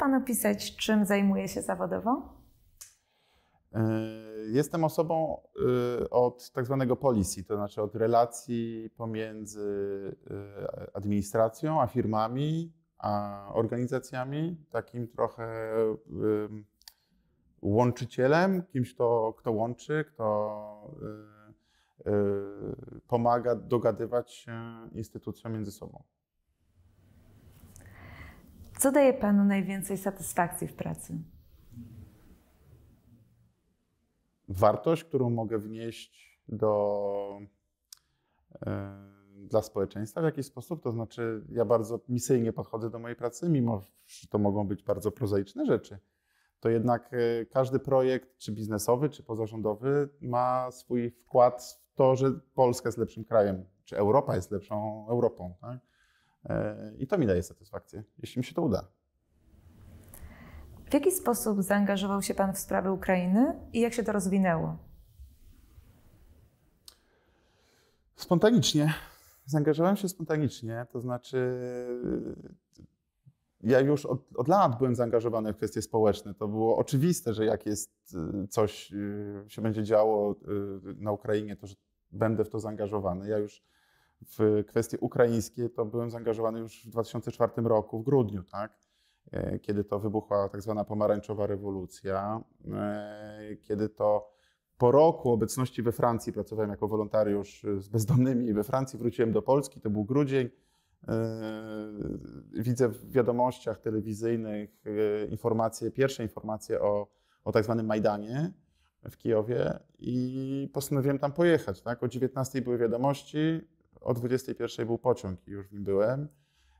Pan opisać, czym zajmuje się zawodowo? E, jestem osobą e, od tak zwanego policy, to znaczy od relacji pomiędzy e, administracją, a firmami, a organizacjami, takim trochę łączycielem, kimś, kto, kto łączy, kto pomaga dogadywać się instytucjom między sobą. Co daje Panu najwięcej satysfakcji w pracy? Wartość, którą mogę wnieść do, e, dla społeczeństwa w jakiś sposób, to znaczy ja bardzo misyjnie podchodzę do mojej pracy, mimo że to mogą być bardzo prozaiczne rzeczy, to jednak e, każdy projekt, czy biznesowy, czy pozarządowy, ma swój wkład w to, że Polska jest lepszym krajem, czy Europa jest lepszą Europą. Tak? E, I to mi daje satysfakcję, jeśli mi się to uda. W jaki sposób zaangażował się Pan w sprawy Ukrainy i jak się to rozwinęło? Spontanicznie. Zaangażowałem się spontanicznie, to znaczy ja już od, od, lat byłem zaangażowany w kwestie społeczne. To było oczywiste, że jak jest y, coś y, się będzie działo y, na Ukrainie, to że będę w to zaangażowany. Ja już w kwestie ukraińskie, to byłem zaangażowany już w 2004 roku, w grudniu, tak? E, kiedy to wybuchła tak zwana pomarańczowa rewolucja, e, kiedy to po roku obecności we Francji pracowałem jako wolontariusz z bezdomnymi we Francji, wróciłem do Polski, to był grudzień. E, widzę w wiadomościach telewizyjnych informacje, pierwsze informacje o, o tak zwanym Majdanie w Kijowie i postanowiłem tam pojechać. Tak? O 19 były wiadomości, o 21 był pociąg i już w nim byłem.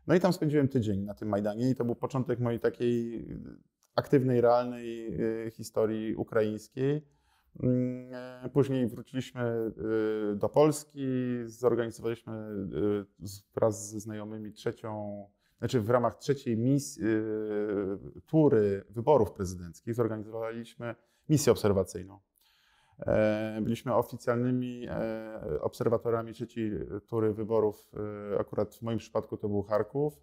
No i tam spędziłem tydzień na tym Majdanie i to był początek mojej takiej y, aktywnej, realnej y, historii ukraińskiej. Mm, y, później wróciliśmy do Polski, zorganizowaliśmy wraz ze znajomymi trzecią, znaczy w ramach trzeciej misji, tury wyborów prezydenckich zorganizowaliśmy misję obserwacyjną. E, byliśmy oficjalnymi e, obserwatorami trzeciej tury wyborów. E, akurat w moim przypadku to był Charków.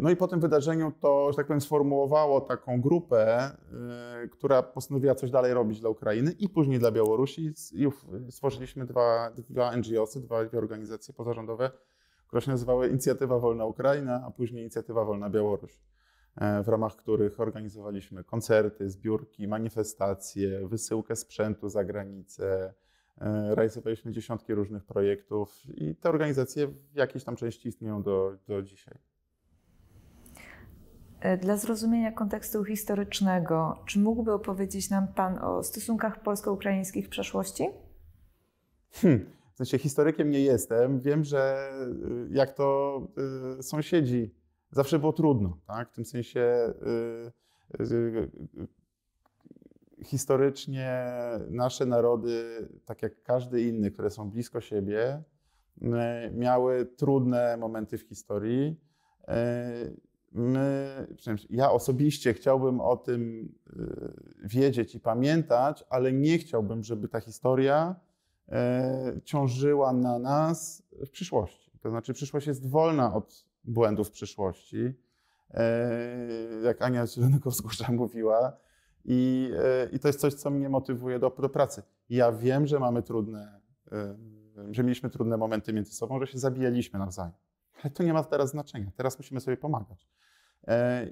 No i po tym wydarzeniu to, że tak powiem, sformułowało taką grupę, która postanowiła coś dalej robić dla Ukrainy i później dla Białorusi. I stworzyliśmy dwa, dwa NGOsy, dwa, dwie organizacje pozarządowe, które się nazywały Inicjatywa Wolna Ukraina, a później Inicjatywa Wolna Białoruś. E, w ramach których organizowaliśmy koncerty, zbiórki, manifestacje, wysyłkę sprzętu za granicę. E, realizowaliśmy dziesiątki różnych projektów i te organizacje w jakiejś tam części istnieją do, do dzisiaj. E, dla zrozumienia kontekstu historycznego, czy mógłby opowiedzieć nam Pan o stosunkach polsko-ukraińskich w przeszłości? Hmm. W sensie historykiem nie jestem. Wiem, że jak to sąsiedzi zawsze było trudno, tak? W tym sensie y, y, y, historycznie nasze narody, tak jak każdy inny, które są blisko siebie, miały trudne momenty w historii. My, ja osobiście chciałbym o tym wiedzieć i pamiętać, ale nie chciałbym, żeby ta historia ciążyła na nas w przyszłości. To znaczy, przyszłość jest wolna od błędów w przyszłości, e, jak Ania Zielonykowska mówiła. I, e, I to jest coś, co mnie motywuje do, do pracy. Ja wiem, że mamy trudne, e, że mieliśmy trudne momenty między sobą, że się zabijaliśmy nawzajem. Ale to nie ma teraz znaczenia. Teraz musimy sobie pomagać.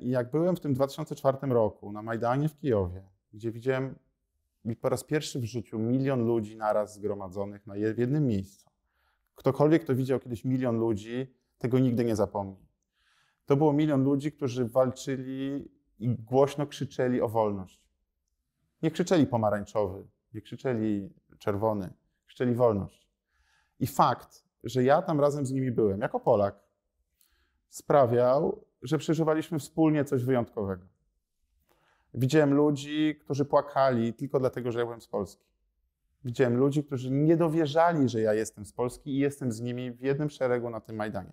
Jak byłem w tym 2004 roku na Majdanie w Kijowie, gdzie widziałem po raz pierwszy w życiu milion ludzi naraz zgromadzonych na jednym miejscu. Ktokolwiek, kto widział kiedyś milion ludzi, tego nigdy nie zapomni. To było milion ludzi, którzy walczyli i głośno krzyczeli o wolność. Nie krzyczeli pomarańczowy, nie krzyczeli czerwony, krzyczeli wolność. I fakt, że ja tam razem z nimi byłem, jako Polak, sprawiał, że przeżywaliśmy wspólnie coś wyjątkowego. Widziałem ludzi, którzy płakali tylko dlatego, że ja byłem z Polski. Widziałem ludzi, którzy nie dowierzali, że ja jestem z Polski i jestem z nimi w jednym szeregu na tym Majdanie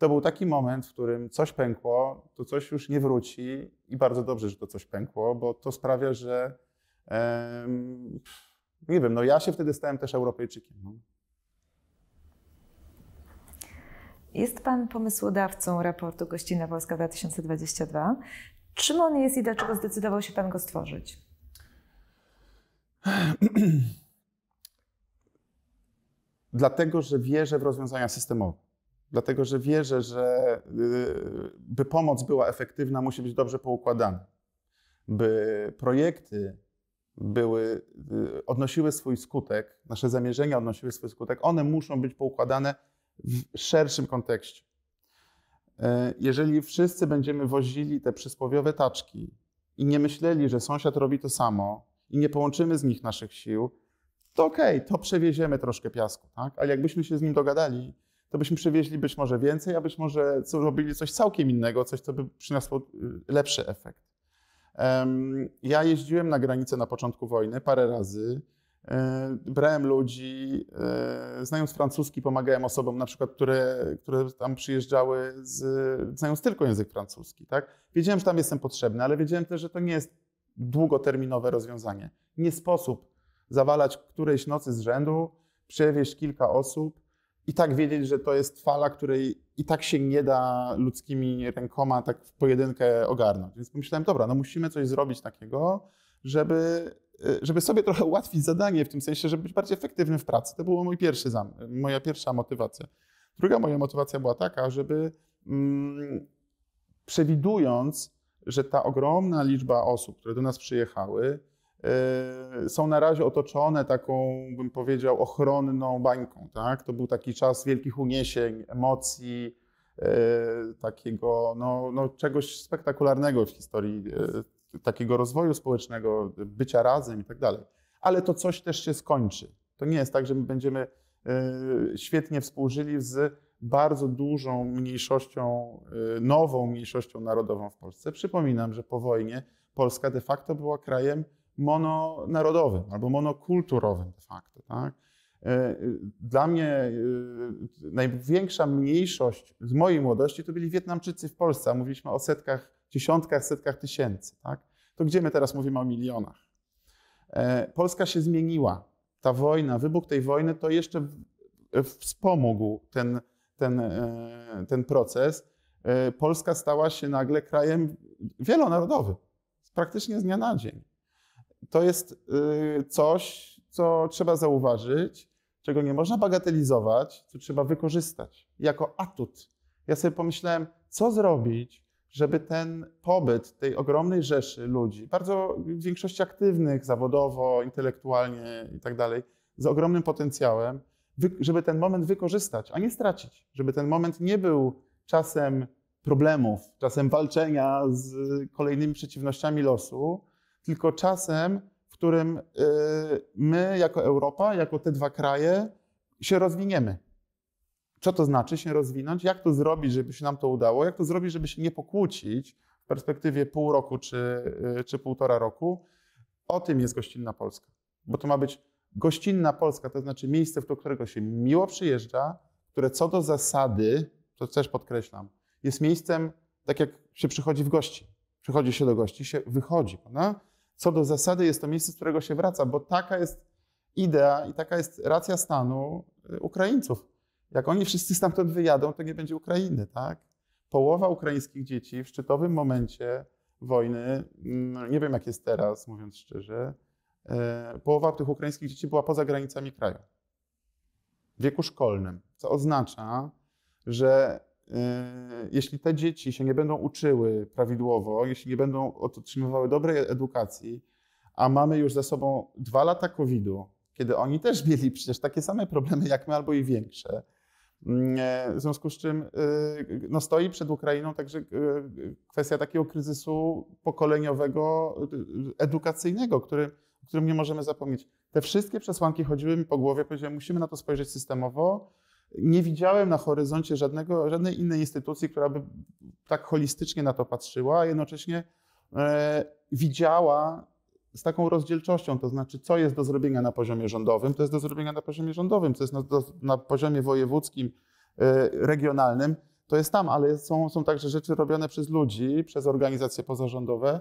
to był taki moment, w którym coś pękło, to coś już nie wróci i bardzo dobrze, że to coś pękło, bo to sprawia, że nie wiem, no ja się wtedy stałem też Europejczykiem. No. Jest Pan pomysłodawcą raportu Gościna Polska 2022. Czym on jest i dlaczego zdecydował się Pan go stworzyć? Dlatego, że wierzę w rozwiązania systemowe dlatego że wierzę, że y, by pomoc była efektywna, musi być dobrze poukładana. By projekty były, y, odnosiły swój skutek, nasze zamierzenia odnosiły swój skutek, one muszą być poukładane w szerszym kontekście. E, jeżeli wszyscy będziemy wozili te przysłowiowe taczki i nie myśleli, że sąsiad robi to samo i nie połączymy z nich naszych sił, to okej, okay, to przewieziemy troszkę piasku, tak? Ale jakbyśmy się z nim dogadali, to byśmy przywieźli być może więcej, a być może robili coś całkiem innego, coś, co by przyniosło y, lepszy efekt. Ja jeździłem na granicę na początku wojny parę razy. E, brałem ludzi, e, znając francuski, pomagałem osobom, na przykład, które, które tam przyjeżdżały, z, znając tylko język francuski. Tak? Wiedziałem, że tam jestem potrzebny, ale wiedziałem też, że to nie jest długoterminowe rozwiązanie. Nie sposób zawalać którejś nocy z rzędu, przewieźć kilka osób, i tak wiedzieć, że to jest fala, której i tak się nie da ludzkimi rękoma tak w pojedynkę ogarnąć. Więc pomyślałem, dobra, no musimy coś zrobić takiego, żeby, y, żeby sobie trochę ułatwić zadanie, w tym sensie, żeby być bardziej efektywnym w pracy. To była mój pierwszy zam, moja pierwsza motywacja. Druga moja motywacja była taka, żeby mm, przewidując, że ta ogromna liczba osób, które do nas przyjechały, Y, są na razie otoczone taką, bym powiedział, ochronną bańką. Tak? To był taki czas wielkich uniesień, emocji, y, takiego no, no czegoś spektakularnego w historii, y, takiego rozwoju społecznego, bycia razem i tak dalej. Ale to coś też się skończy. To nie jest tak, że my będziemy świetnie współżyli z bardzo dużą mniejszością, nową mniejszością narodową w Polsce. Przypominam, że po wojnie Polska de facto była krajem mononarodowym albo monokulturowym de facto. Tak? E, dla mnie e, największa mniejszość z mojej młodości to byli Wietnamczycy w Polsce, mówiliśmy o setkach, dziesiątkach, setkach tysięcy. Tak? To gdzie my teraz mówimy o milionach? E, Polska się zmieniła. Ta wojna, wybuch tej wojny to jeszcze wspomógł ten, ten, ten proces. Polska stała się nagle krajem wielonarodowym, praktycznie z dnia na dzień to jest y, coś, co trzeba zauważyć, czego nie można bagatelizować, co trzeba wykorzystać jako atut. Ja sobie pomyślałem, co zrobić, żeby ten pobyt tej ogromnej rzeszy ludzi, bardzo w większości aktywnych zawodowo, intelektualnie i tak dalej, z ogromnym potencjałem, żeby ten moment wykorzystać, a nie stracić. Żeby ten moment nie był czasem problemów, czasem walczenia z kolejnymi przeciwnościami losu, tylko czasem, w którym y, my jako Europa, jako te dwa kraje się rozwiniemy. Co to znaczy się rozwinąć? Jak to zrobić, żeby się nam to udało? Jak to zrobić, żeby się nie pokłócić w perspektywie pół roku czy, y, czy półtora roku? O tym jest gościnna Polska. Bo to ma być gościnna Polska, to znaczy miejsce, do którego się miło przyjeżdża, które co do zasady, to też podkreślam, jest miejscem, tak jak się przychodzi w gości. Przychodzi się do gości, się wychodzi, co do zasady jest to miejsce, z którego się wraca, bo taka jest idea i taka jest racja stanu y, Ukraińców. Jak oni wszyscy stamtąd wyjadą, to nie będzie Ukrainy, tak? Połowa ukraińskich dzieci w szczytowym momencie wojny, mm, no, nie wiem jak jest teraz, mówiąc szczerze, e, połowa tych ukraińskich dzieci była poza granicami kraju. W wieku szkolnym, co oznacza, że Yy, jeśli te dzieci się nie będą uczyły prawidłowo, jeśli nie będą otrzymywały dobrej edukacji, a mamy już za sobą dwa lata COVID-u, kiedy oni też mieli przecież takie same problemy jak my, albo i większe. Yy, w związku z czym yy, no, stoi przed Ukrainą także kwestia takiego kryzysu pokoleniowego, edukacyjnego, który, o którym nie możemy zapomnieć. Te wszystkie przesłanki chodziły mi po głowie, powiedziałem, musimy na to spojrzeć systemowo, nie widziałem na horyzoncie żadnego, żadnej innej instytucji, która by tak holistycznie na to patrzyła, a jednocześnie e, widziała z taką rozdzielczością, to znaczy, co jest do zrobienia na poziomie rządowym, to jest do zrobienia na poziomie rządowym, co jest na, do, na poziomie wojewódzkim, e, regionalnym, to jest tam, ale są, są także rzeczy robione przez ludzi, przez organizacje pozarządowe.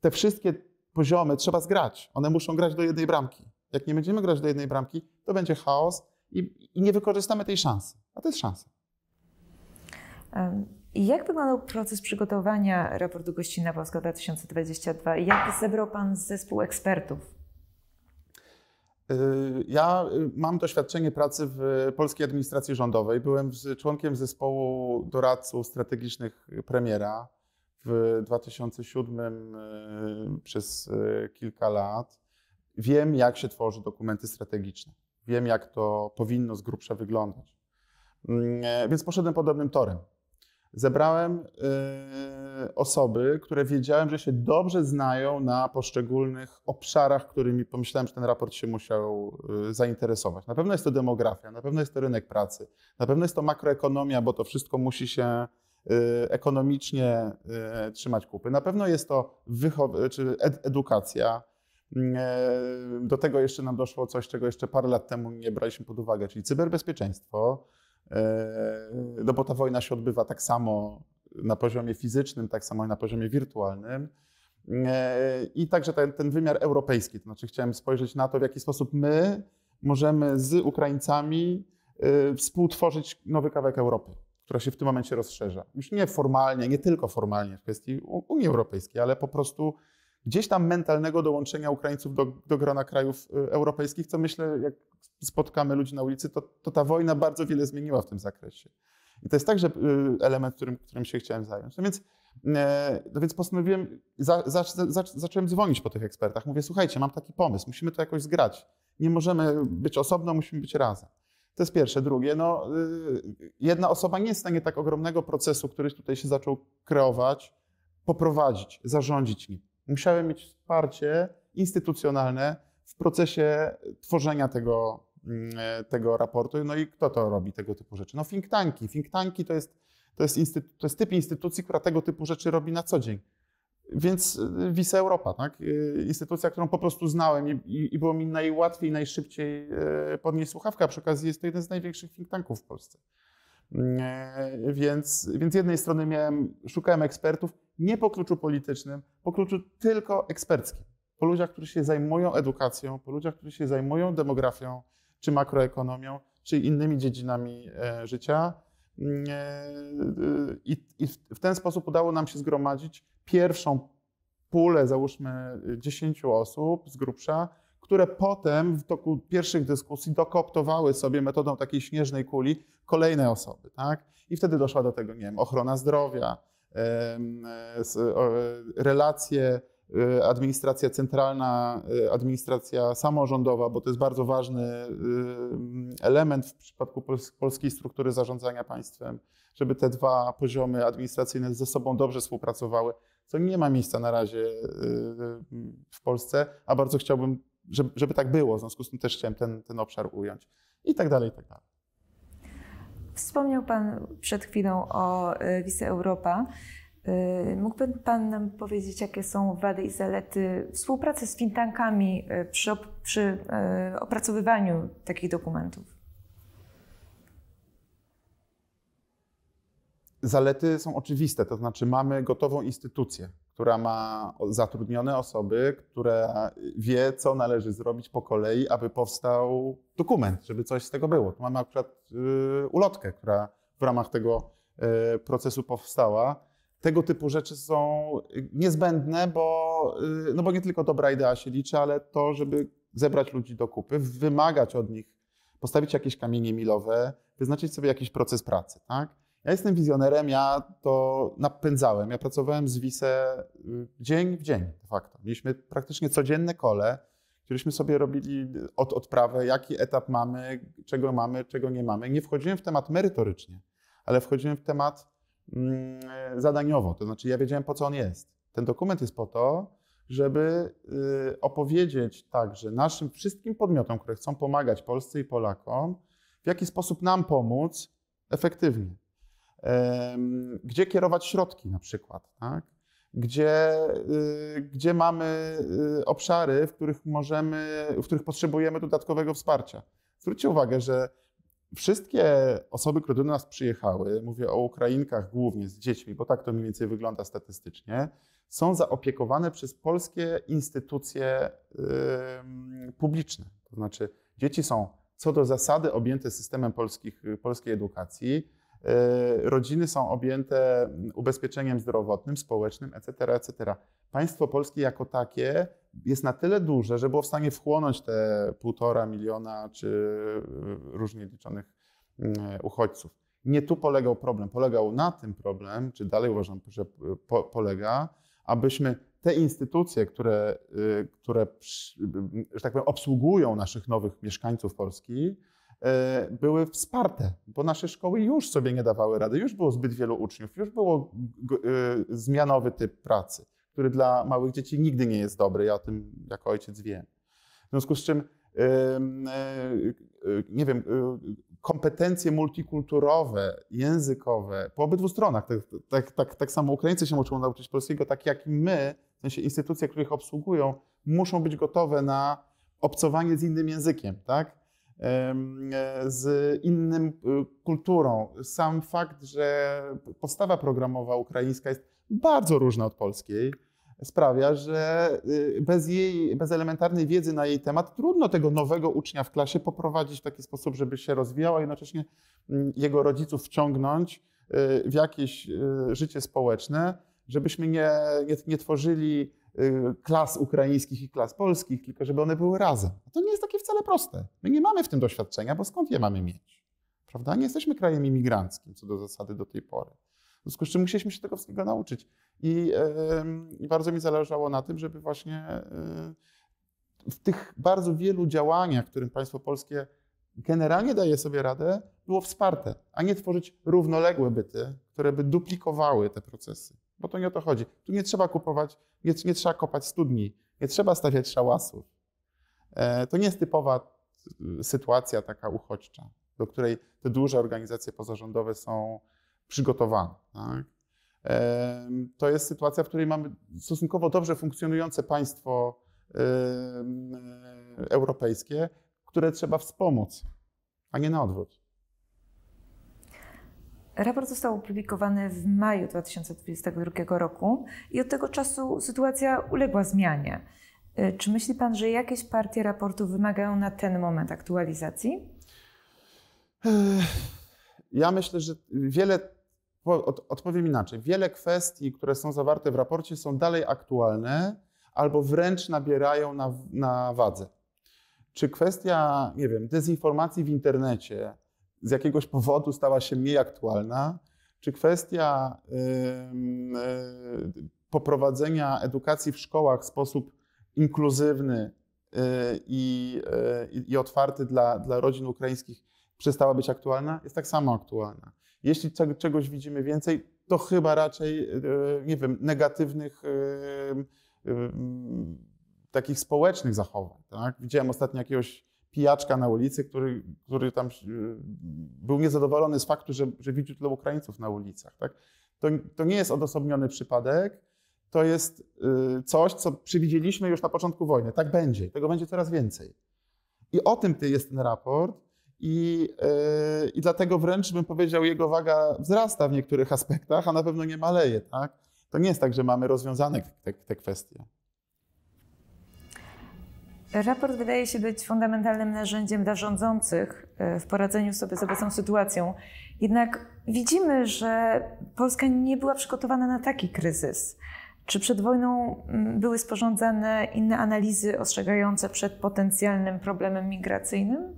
Te wszystkie poziomy trzeba zgrać. One muszą grać do jednej bramki. Jak nie będziemy grać do jednej bramki, to będzie chaos, i, i nie wykorzystamy tej szansy. A to jest szansa. Jak wyglądał proces przygotowania raportu Gościna Polska 2022 i jak zebrał Pan zespół ekspertów? Y, ja y, mam doświadczenie pracy w polskiej administracji rządowej. Byłem członkiem zespołu doradców strategicznych premiera w 2007 y, przez kilka lat. Wiem, jak się tworzy dokumenty strategiczne. Wiem, jak to powinno z grubsza wyglądać. Mm, e, więc poszedłem podobnym torem. Zebrałem e, osoby, które wiedziałem, że się dobrze znają na poszczególnych obszarach, którymi pomyślałem, że ten raport się musiał e, zainteresować. Na pewno jest to demografia, na pewno jest to rynek pracy, na pewno jest to makroekonomia, bo to wszystko musi się ekonomicznie trzymać kupy. Na pewno jest to wychow- czy edukacja, Mm, e, do tego jeszcze nam doszło coś, czego jeszcze parę lat temu nie braliśmy pod uwagę, czyli cyberbezpieczeństwo. E, no bo ta wojna się odbywa tak samo na poziomie fizycznym, tak samo i na poziomie wirtualnym. E, I także ten, ten wymiar europejski, to znaczy chciałem spojrzeć na to, w jaki sposób my możemy z Ukraińcami współtworzyć nowy kawałek Europy, która się w tym momencie rozszerza. Już nie formalnie, nie tylko formalnie w kwestii Unii Europejskiej, ale po prostu gdzieś tam mentalnego dołączenia Ukraińców do, do grona krajów y, europejskich, co myślę, jak spotkamy ludzi na ulicy, to, to ta wojna bardzo wiele zmieniła w tym zakresie. I to jest także y, element, którym, którym się chciałem zająć. No więc, e, no więc postanowiłem, za, za, za, zacząłem dzwonić po tych ekspertach. Mówię, słuchajcie, mam taki pomysł, musimy to jakoś zgrać. Nie możemy być osobno, musimy być razem. To jest pierwsze. Drugie, no, y, jedna osoba nie jest w stanie tak ogromnego procesu, który tutaj się zaczął kreować, poprowadzić, zarządzić nim. Musiałem mieć wsparcie instytucjonalne w procesie tworzenia tego, mm, e, tego raportu. No i kto to robi, tego typu rzeczy? No think tanki. Think tanki to jest, to jest, to jest typ instytucji, która tego typu rzeczy robi na co dzień. Więc e, Visa Europa, tak? E, instytucja, którą po prostu znałem i, i, było mi najłatwiej, najszybciej podnieść słuchawkę. A przy okazji jest to jeden z największych think tanków w Polsce. Mm, więc, więc z jednej strony miałem, szukałem ekspertów, nie po kluczu politycznym, po kluczu tylko eksperckim. Po ludziach, którzy się zajmują edukacją, po ludziach, którzy się zajmują demografią, czy makroekonomią, czy innymi dziedzinami e, życia. Mm, e, e, I, w ten sposób udało nam się zgromadzić pierwszą pulę, załóżmy 10 osób z grubsza, które potem w toku pierwszych dyskusji dokoptowały sobie metodą takiej śnieżnej kuli kolejne osoby. Tak? I wtedy doszła do tego, nie wiem, ochrona zdrowia, E, e, relacje e, administracja centralna, administracja samorządowa, bo to jest bardzo ważny element w przypadku polskiej struktury zarządzania państwem, żeby te dwa poziomy administracyjne ze sobą dobrze współpracowały, co nie ma miejsca na razie w Polsce, a bardzo chciałbym, żeby, żeby tak było, w związku z tym też chciałem ten, ten obszar ująć i tak dalej, i tak dalej. Wspomniał Pan przed chwilą o y, WISE Europa. Y, mógłby Pan nam powiedzieć, jakie są wady i zalety współpracy z fintankami y, przy, op przy opracowywaniu takich dokumentów? Zalety są oczywiste, to znaczy mamy gotową instytucję, która ma zatrudnione osoby, która wie, co należy zrobić po kolei, aby powstał dokument, żeby coś z tego było. Tu mamy akurat y, ulotkę, która w ramach tego y, procesu powstała. Tego typu rzeczy są niezbędne, bo, y, no bo nie tylko dobra idea się liczy, ale to, żeby zebrać ludzi do kupy, wymagać od nich, postawić jakieś kamienie milowe, wyznaczyć sobie jakiś proces pracy. Tak? Ja jestem wizjonerem, ja to napędzałem. Ja pracowałem z Wise y, dzień w dzień de facto. Mieliśmy praktycznie codzienne kole, któreśmy sobie robili od odprawę, jaki etap mamy, czego mamy, czego nie mamy. Nie wchodziłem w temat merytorycznie, ale wchodziłem w temat mm, zadaniowo, to znaczy ja wiedziałem po co on jest. Ten dokument jest po to, żeby y, opowiedzieć także naszym wszystkim podmiotom, które chcą pomagać Polsce i Polakom, w jaki sposób nam pomóc efektywnie gdzie kierować środki na przykład, tak? gdzie, y, gdzie mamy y, obszary, w których możemy, w których potrzebujemy dodatkowego wsparcia. Zwróćcie uwagę, że wszystkie osoby, które do nas przyjechały, mówię o Ukrainkach głównie z dziećmi, bo tak to mniej więcej wygląda statystycznie, są zaopiekowane przez polskie instytucje publiczne. To znaczy, dzieci są co do zasady objęte systemem polskich, polskiej edukacji E, rodziny są objęte ubezpieczeniem zdrowotnym, społecznym, etc., etc. Państwo polskie jako takie jest na tyle duże, że było w stanie wchłonąć te półtora miliona czy e, różnie liczonych mm, uchodźców. Nie tu polegał problem. Polegał na tym problem, czy dalej uważam, że po, polega, abyśmy te instytucje, które, e, które, że tak powiem, obsługują naszych nowych mieszkańców Polski, E, były wsparte, bo nasze szkoły już sobie nie dawały rady, już było zbyt wielu uczniów, już było e, zmianowy typ pracy, który dla małych dzieci nigdy nie jest dobry, ja o tym jako ojciec wiem. W związku z czym, e, nie wiem, kompetencje multikulturowe, językowe, po obydwu stronach, tak, tak, tak, tak samo Ukraińcy się muszą nauczyć polskiego, tak jak i my, w sensie instytucje, które ich obsługują, muszą być gotowe na obcowanie z innym językiem, tak? E, z innym e, kulturą. Sam fakt, że postawa programowa ukraińska jest bardzo różna od polskiej, sprawia, że y, bez jej, bez elementarnej wiedzy na jej temat trudno tego nowego ucznia w klasie poprowadzić w taki sposób, żeby się rozwijał, a jednocześnie mm, jego rodziców wciągnąć y, w jakieś y, życie społeczne, żebyśmy nie, nie, nie tworzyli Y, klas ukraińskich i klas polskich, tylko żeby one były razem. A to nie jest takie wcale proste. My nie mamy w tym doświadczenia, bo skąd je mamy mieć? Prawda? Nie jesteśmy krajem imigranckim co do zasady do tej pory. W związku z czym musieliśmy się tego wszystkiego nauczyć. I, yy, bardzo mi zależało na tym, żeby właśnie yy, w tych bardzo wielu działaniach, którym państwo polskie generalnie daje sobie radę, było wsparte, a nie tworzyć równoległe byty, które by duplikowały te procesy. Bo to nie o to chodzi. Tu nie trzeba kupować, nie, nie trzeba kopać studni, nie trzeba stawiać szałasów. E, to nie jest typowa y, sytuacja taka uchodźcza, do której te duże organizacje pozarządowe są przygotowane. Tak? E, to jest sytuacja, w której mamy stosunkowo dobrze funkcjonujące państwo y, y, europejskie, które trzeba wspomóc, a nie na odwrót. Raport został opublikowany w maju 2022 roku i od tego czasu sytuacja uległa zmianie. E, czy myśli Pan, że jakieś partie raportu wymagają na ten moment aktualizacji? Ja myślę, że wiele, odpowiem inaczej, wiele kwestii, które są zawarte w raporcie, są dalej aktualne albo wręcz nabierają na, na wadze. Czy kwestia, nie wiem, dezinformacji w internecie, z jakiegoś powodu stała się mniej aktualna, czy kwestia y, poprowadzenia edukacji w szkołach w sposób inkluzywny y, y, i, otwarty dla, dla rodzin ukraińskich przestała być aktualna, jest tak samo aktualna. Jeśli czegoś widzimy więcej, to chyba raczej, nie wiem, negatywnych takich społecznych zachowań. Tak? Widziałem ostatnio jakiegoś pijaczka na ulicy, który, który tam e, był niezadowolony z faktu, że, że widzi tyle Ukraińców na ulicach. Tak? To, to nie jest odosobniony przypadek, to jest e, coś, co przewidzieliśmy już na początku wojny. Tak będzie, tego będzie coraz więcej. I o tym jest ten raport. I, yy, I dlatego wręcz bym powiedział, jego waga wzrasta w niektórych aspektach, a na pewno nie maleje. Tak? To nie jest tak, że mamy rozwiązane te, te kwestie. Raport wydaje się być fundamentalnym narzędziem dla rządzących e, w poradzeniu sobie z obecną sytuacją. Jednak widzimy, że Polska nie była przygotowana na taki kryzys. Czy przed wojną mm, były sporządzane inne analizy ostrzegające przed potencjalnym problemem migracyjnym?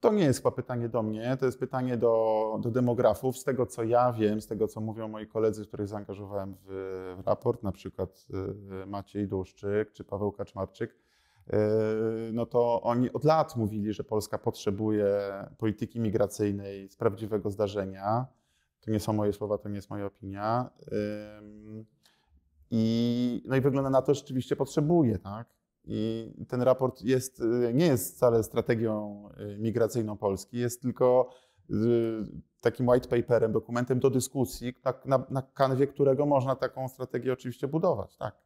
To nie jest chyba pytanie do mnie, to jest pytanie do, do demografów. Z tego, co ja wiem, z tego, co mówią moi koledzy, których zaangażowałem w, w raport, na przykład y, Maciej Duszczyk czy Paweł Kaczmarczyk, Yy, no to oni od lat mówili, że Polska potrzebuje polityki migracyjnej z prawdziwego zdarzenia. To nie są moje słowa, to nie jest moja opinia. Yy, I, no i wygląda na to, że rzeczywiście potrzebuje, tak? I ten raport jest, yy, nie jest wcale strategią migracyjną Polski, jest tylko takim white paperem, dokumentem do dyskusji, na, tak na, na kanwie którego można taką strategię oczywiście budować, tak?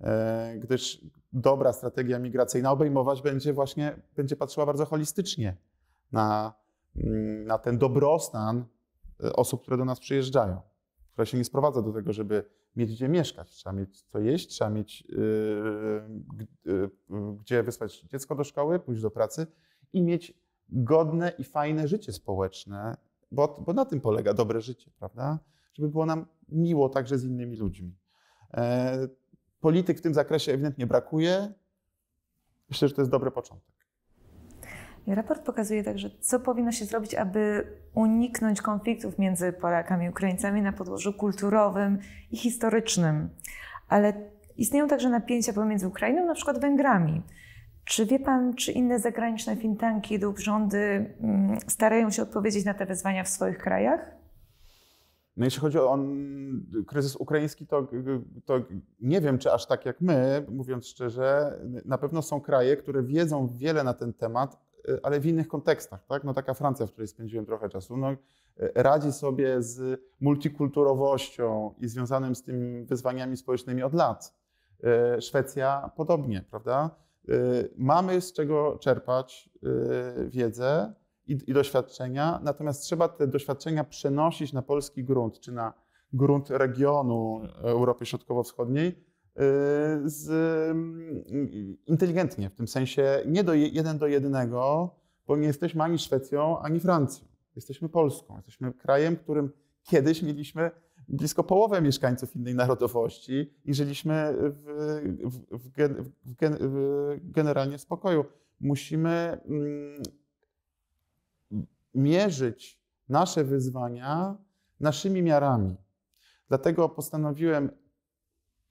E, gdyż dobra strategia migracyjna obejmować będzie właśnie, będzie patrzyła bardzo holistycznie na, mm, na ten dobrostan e, osób, które do nas przyjeżdżają, która się nie sprowadza do tego, żeby mieć gdzie mieszkać, trzeba mieć co jeść, trzeba mieć e, gdzie wysłać dziecko do szkoły, pójść do pracy i mieć godne i fajne życie społeczne, bo, bo na tym polega dobre życie, prawda? Żeby było nam miło także z innymi ludźmi polityk w tym zakresie ewidentnie brakuje. Myślę, że to jest dobry początek. raport pokazuje także, co powinno się zrobić, aby uniknąć konfliktów między Polakami i Ukraińcami na podłożu kulturowym i historycznym. Ale istnieją także napięcia pomiędzy Ukrainą, na przykład Węgrami. Czy wie Pan, czy inne zagraniczne think tanki lub rządy mm, starają się odpowiedzieć na te wyzwania w swoich krajach? No jeśli chodzi o on, kryzys ukraiński, to, to, nie wiem, czy aż tak jak my, mówiąc szczerze, na pewno są kraje, które wiedzą wiele na ten temat, e, ale w innych kontekstach. Tak? No taka Francja, w której spędziłem trochę czasu, no, e, radzi sobie z multikulturowością i związanym z tymi wyzwaniami społecznymi od lat. E, Szwecja podobnie, prawda? Mamy z czego czerpać wiedzę, i, i doświadczenia, natomiast trzeba te doświadczenia przenosić na polski grunt, czy na grunt regionu Europy Środkowo-Wschodniej, y, z, mm, inteligentnie, w tym sensie nie do jeden do jednego, bo nie jesteśmy ani Szwecją, ani Francją. Jesteśmy Polską. Jesteśmy krajem, którym kiedyś mieliśmy blisko połowę mieszkańców innej narodowości i żyliśmy w, w, w, gen, w generalnie w spokoju. Musimy mm, mierzyć nasze wyzwania naszymi miarami. Dlatego postanowiłem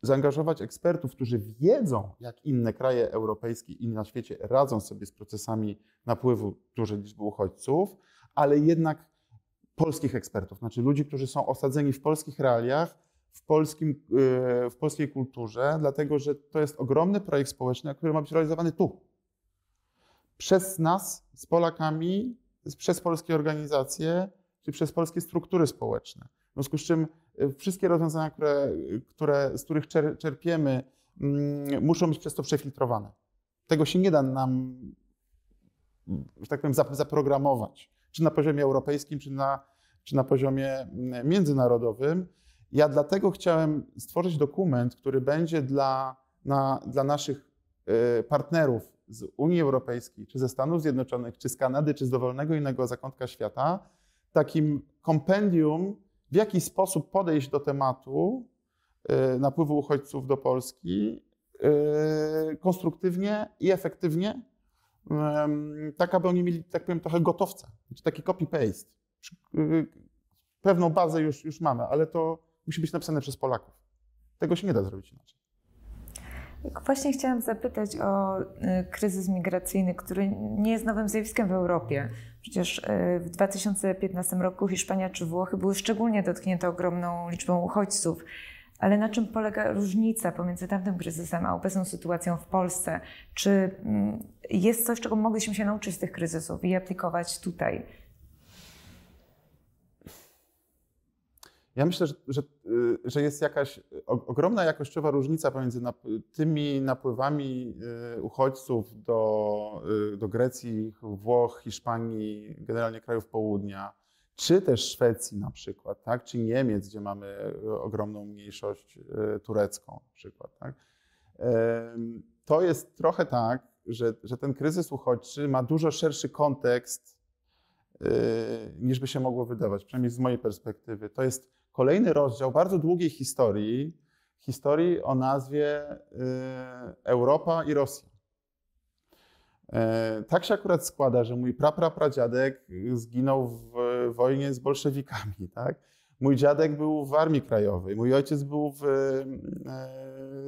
zaangażować ekspertów, którzy wiedzą, jak inne kraje europejskie i na świecie radzą sobie z procesami napływu dużej liczby uchodźców, ale jednak polskich ekspertów, znaczy ludzi, którzy są osadzeni w polskich realiach, w, polskim, yy, w polskiej kulturze, dlatego że to jest ogromny projekt społeczny, który ma być realizowany tu. Przez nas, z Polakami, przez polskie organizacje czy przez polskie struktury społeczne. W związku z czym y, wszystkie rozwiązania, które, które z których czerpiemy, mm, muszą być przez to przefiltrowane. Tego się nie da nam, że tak powiem, zaprogramować, czy na poziomie europejskim, czy na, czy na poziomie mm, międzynarodowym. Ja dlatego chciałem stworzyć dokument, który będzie dla, na, dla naszych y, partnerów z Unii Europejskiej, czy ze Stanów Zjednoczonych, czy z Kanady, czy z dowolnego innego zakątka świata, takim kompendium, w jaki sposób podejść do tematu y, napływu uchodźców do Polski y, konstruktywnie i efektywnie, tak aby oni mieli, tak powiem, trochę gotowca, znaczy taki copy-paste. Y, pewną bazę już, już mamy, ale to musi być napisane przez Polaków. Tego się nie da zrobić inaczej. Właśnie chciałam zapytać o y, kryzys migracyjny, który nie jest nowym zjawiskiem w Europie. Przecież y, w 2015 roku Hiszpania czy Włochy były szczególnie dotknięte ogromną liczbą uchodźców. Ale na czym polega różnica pomiędzy tamtym kryzysem a obecną sytuacją w Polsce? Czy mm, jest coś, czego mogliśmy się nauczyć z tych kryzysów i aplikować tutaj? Ja myślę, że, że, y, że, jest jakaś ogromna jakościowa różnica pomiędzy tymi napływami y, uchodźców do, y, do Grecji, Włoch, Hiszpanii, generalnie krajów południa, czy też Szwecji na przykład, tak? czy Niemiec, gdzie mamy ogromną mniejszość turecką na przykład. Tak? To jest trochę tak, że, że ten kryzys uchodźczy ma dużo szerszy kontekst niż by się mogło wydawać, przynajmniej z mojej perspektywy. To jest kolejny rozdział bardzo długiej historii, historii o nazwie y, Europa i Rosja. E, tak się akurat składa, że mój praprapradziadek y, zginął w wojnie z bolszewikami. Tak? Mój dziadek był w Armii Krajowej, mój ojciec był w,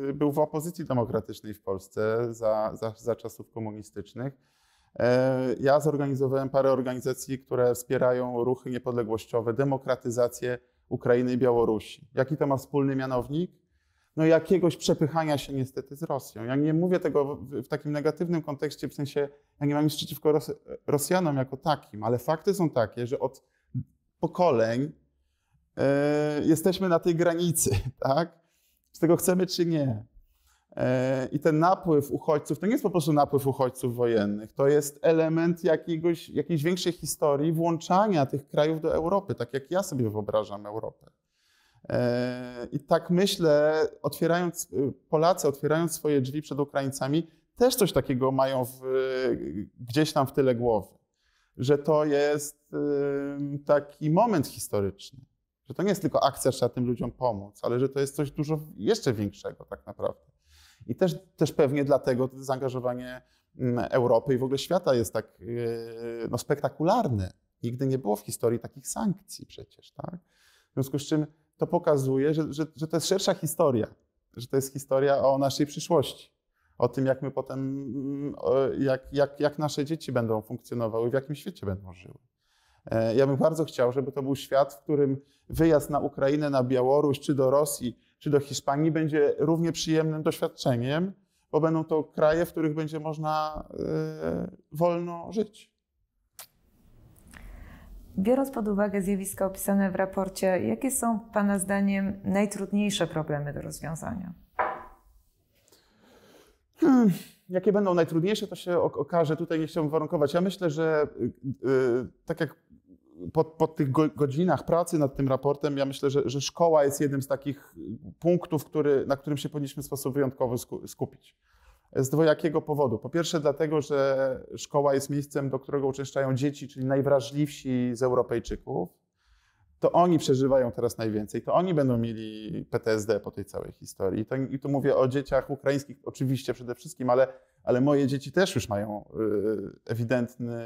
y, był w opozycji demokratycznej w Polsce za, za, za czasów komunistycznych. E, ja zorganizowałem parę organizacji, które wspierają ruchy niepodległościowe, demokratyzację Ukrainy i Białorusi. Jaki to ma wspólny mianownik? No jakiegoś przepychania się niestety z Rosją. Ja nie mówię tego w, takim negatywnym kontekście, w sensie ja nie mam nic przeciwko Ros Rosjanom jako takim, ale fakty są takie, że od pokoleń yy, jesteśmy na tej granicy, tak? Z tego chcemy czy nie. E, I ten napływ uchodźców to nie jest po prostu napływ uchodźców wojennych, to jest element jakiegoś, jakiejś większej historii włączania tych krajów do Europy, tak jak ja sobie wyobrażam Europę. E, I tak myślę, otwierając, e, Polacy otwierając swoje drzwi przed Ukraińcami, też coś takiego mają w, gdzieś tam w tyle głowy, że to jest taki moment historyczny, że to nie jest tylko akcja, trzeba tym ludziom pomóc, ale że to jest coś dużo jeszcze większego tak naprawdę. I też, też pewnie dlatego zaangażowanie mm, Europy i w ogóle świata jest tak yy, no, spektakularne. Nigdy nie było w historii takich sankcji przecież. Tak? W związku z czym to pokazuje, że, że, że to jest szersza historia, że to jest historia o naszej przyszłości o tym, jak my potem, mm, jak, jak, jak nasze dzieci będą funkcjonowały, w jakim świecie będą żyły. E, ja bym bardzo chciał, żeby to był świat, w którym wyjazd na Ukrainę, na Białoruś czy do Rosji czy do Hiszpanii będzie równie przyjemnym doświadczeniem, bo będą to kraje, w których będzie można e, wolno żyć. Biorąc pod uwagę zjawiska opisane w raporcie, jakie są Pana zdaniem najtrudniejsze problemy do rozwiązania? Hmm. Jakie będą najtrudniejsze, to się okaże. Tutaj nie chciałbym warunkować. Ja myślę, że y, y, tak jak po, po, tych godzinach pracy nad tym raportem, ja myślę, że, że szkoła jest jednym z takich y, punktów, który, na którym się powinniśmy w sposób wyjątkowy skupić. Z dwojakiego powodu. Po pierwsze, dlatego, że szkoła jest miejscem, do którego uczęszczają dzieci, czyli najwrażliwsi z Europejczyków. To oni przeżywają teraz najwięcej, to oni będą mieli PTSD po tej całej historii. To, I tu mówię o dzieciach ukraińskich, oczywiście przede wszystkim, ale, ale moje dzieci też już mają y, ewidentny.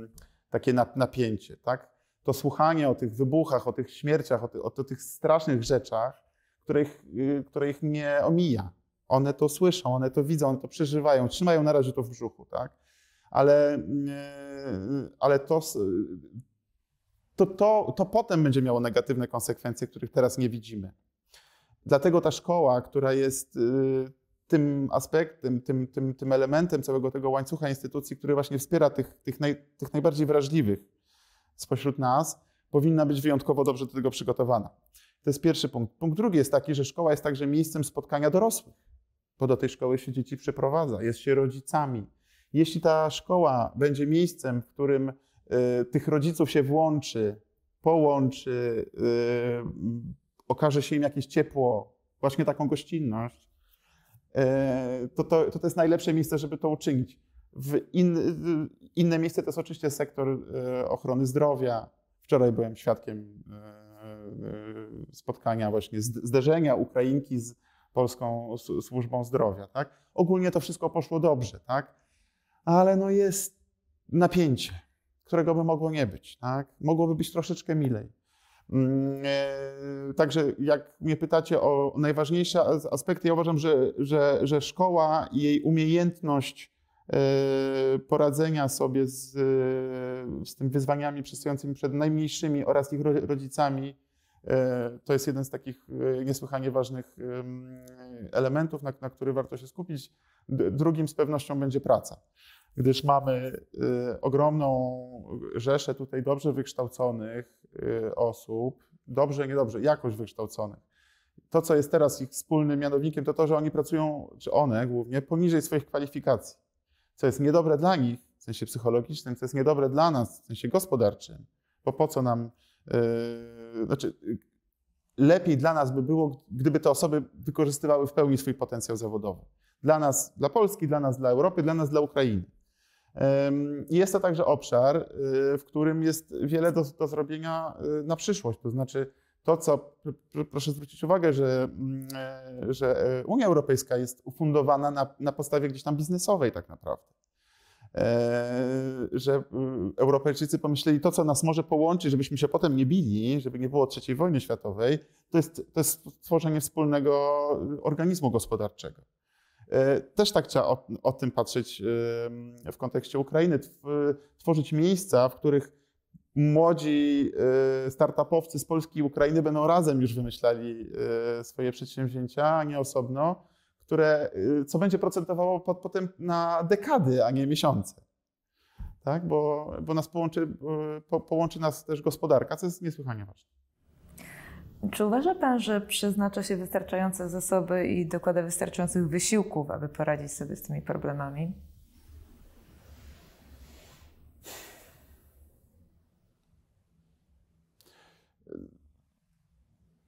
Yy, takie napięcie, tak? To słuchanie o tych wybuchach, o tych śmierciach, o, ty, o, o tych strasznych rzeczach, których, y, które ich nie omija. One to słyszą, one to widzą, one to przeżywają, trzymają na razie to w brzuchu, tak? Ale, y, ale to, to, to, to potem będzie miało negatywne konsekwencje, których teraz nie widzimy. Dlatego ta szkoła, która jest y, tym aspektem, tym, tym, tym elementem całego tego łańcucha instytucji, który właśnie wspiera tych, tych, naj, tych najbardziej wrażliwych spośród nas, powinna być wyjątkowo dobrze do tego przygotowana. To jest pierwszy punkt. Punkt drugi jest taki, że szkoła jest także miejscem spotkania dorosłych, bo do tej szkoły się dzieci przeprowadza, jest się rodzicami. Jeśli ta szkoła będzie miejscem, w którym y, tych rodziców się włączy, połączy, y, okaże się im jakieś ciepło, właśnie taką gościnność, to, e, to, to, to jest najlepsze miejsce, żeby to uczynić. W in, inne miejsce to jest oczywiście sektor e, ochrony zdrowia. Wczoraj byłem świadkiem e, spotkania właśnie, zderzenia Ukrainki z Polską Służbą Zdrowia. Tak? Ogólnie to wszystko poszło dobrze, tak? ale no jest napięcie, którego by mogło nie być. Tak? Mogłoby być troszeczkę milej. Mm, e, także jak mnie pytacie o najważniejsze aspekty, ja uważam, że, że, że szkoła i jej umiejętność e, poradzenia sobie z, e, z tymi wyzwaniami przystającymi przed najmniejszymi oraz ich rodzicami, to jest jeden z takich niesłychanie ważnych elementów, na, na który warto się skupić. Drugim z pewnością będzie praca gdyż mamy y, ogromną rzeszę tutaj dobrze wykształconych y, osób, dobrze, niedobrze, jakoś wykształconych. To, co jest teraz ich wspólnym mianownikiem, to to, że oni pracują, czy one głównie, poniżej swoich kwalifikacji, co jest niedobre dla nich w sensie psychologicznym, co jest niedobre dla nas w sensie gospodarczym, bo po co nam, yy, znaczy, lepiej dla nas by było, gdyby te osoby wykorzystywały w pełni swój potencjał zawodowy. Dla nas, dla Polski, dla nas, dla Europy, dla nas, dla Ukrainy. I jest to także obszar, y, w którym jest wiele do, do zrobienia y, na przyszłość. To znaczy, to co, proszę zwrócić uwagę, że, mm, e, że e, Unia Europejska jest ufundowana na, na podstawie gdzieś tam biznesowej, tak naprawdę. E, że y, Europejczycy pomyśleli, to co nas może połączyć, żebyśmy się potem nie bili, żeby nie było trzeciej wojny światowej, to jest, to jest stworzenie wspólnego organizmu gospodarczego. E, też tak trzeba o, o tym patrzeć e, w kontekście Ukrainy, tworzyć miejsca, w których młodzi e, startupowcy z Polski i Ukrainy będą razem już wymyślali swoje przedsięwzięcia, a nie osobno, które, co będzie procentowało pod, potem na dekady, a nie miesiące. Tak? Bo, bo nas połączy, po, połączy nas też gospodarka, co jest niesłychanie ważne. Czy uważa Pan, że przeznacza się wystarczające zasoby i dokłada wystarczających wysiłków, aby poradzić sobie z tymi problemami?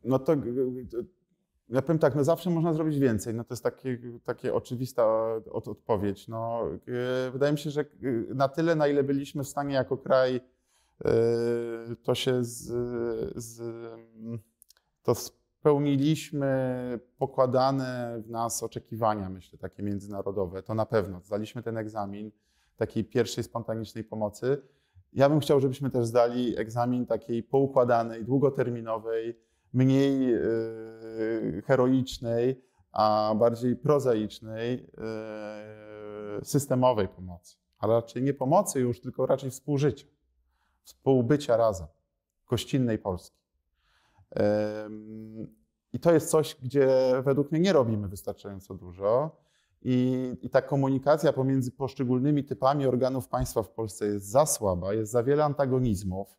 No to ja powiem tak, no zawsze można zrobić więcej. No to jest taka takie oczywista od, odpowiedź. No, e, wydaje mi się, że e, na tyle, na ile byliśmy w stanie jako kraj, e, to się z, z to spełniliśmy pokładane w nas oczekiwania, myślę, takie międzynarodowe. To na pewno. Zdaliśmy ten egzamin takiej pierwszej spontanicznej pomocy. Ja bym chciał, żebyśmy też zdali egzamin takiej poukładanej, długoterminowej, mniej yy, heroicznej, a bardziej prozaicznej, yy, systemowej pomocy. Ale raczej nie pomocy już, tylko raczej współżycia, współbycia razem, gościnnej Polski. I to jest coś, gdzie według mnie nie robimy wystarczająco dużo. I, I, ta komunikacja pomiędzy poszczególnymi typami organów państwa w Polsce jest za słaba, jest za wiele antagonizmów.